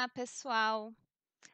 Olá, pessoal!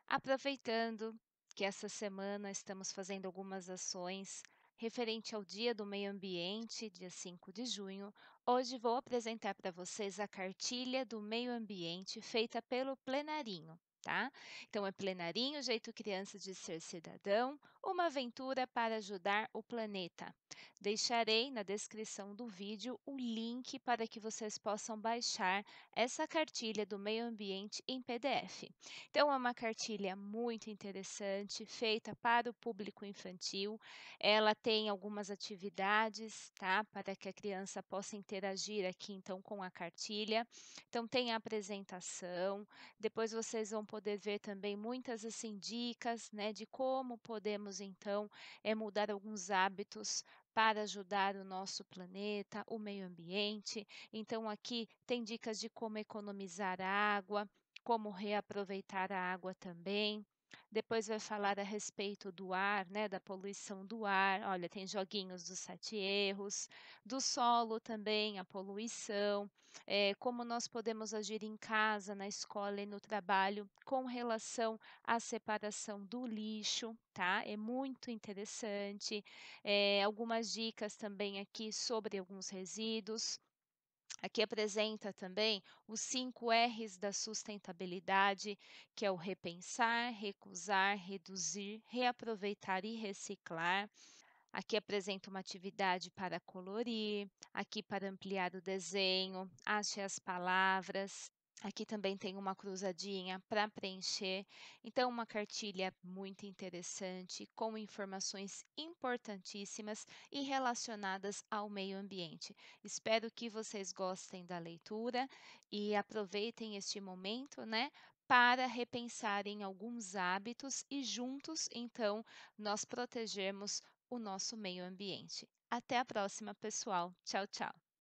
Aproveitando que essa semana estamos fazendo algumas ações referente ao Dia do Meio Ambiente, dia 5 de junho, hoje vou apresentar para vocês a cartilha do meio ambiente feita pelo Plenarinho, tá? Então é Plenarinho, Jeito Criança de Ser Cidadão, uma aventura para ajudar o planeta. Deixarei na descrição do vídeo o link para que vocês possam baixar essa cartilha do meio ambiente em PDF. Então é uma cartilha muito interessante, feita para o público infantil. Ela tem algumas atividades, tá? Para que a criança possa interagir aqui então com a cartilha. Então tem a apresentação, depois vocês vão poder poder ver também muitas assim dicas, né, de como podemos então é, mudar alguns hábitos para ajudar o nosso planeta, o meio ambiente. Então aqui tem dicas de como economizar água, como reaproveitar a água também depois vai falar a respeito do ar, né, da poluição do ar. Olha, tem joguinhos dos sete erros, do solo também, a poluição, é, como nós podemos agir em casa, na escola e no trabalho com relação à separação do lixo, tá? É muito interessante. É, algumas dicas também aqui sobre alguns resíduos Aqui apresenta também os cinco R's da sustentabilidade, que é o repensar, recusar, reduzir, reaproveitar e reciclar. Aqui apresenta uma atividade para colorir, aqui para ampliar o desenho, ache as palavras, Aqui também tem uma cruzadinha para preencher. Então, uma cartilha muito interessante, com informações importantíssimas e relacionadas ao meio ambiente. Espero que vocês gostem da leitura e aproveitem este momento, né? Para em alguns hábitos e juntos, então, nós protegermos o nosso meio ambiente. Até a próxima, pessoal. Tchau, tchau.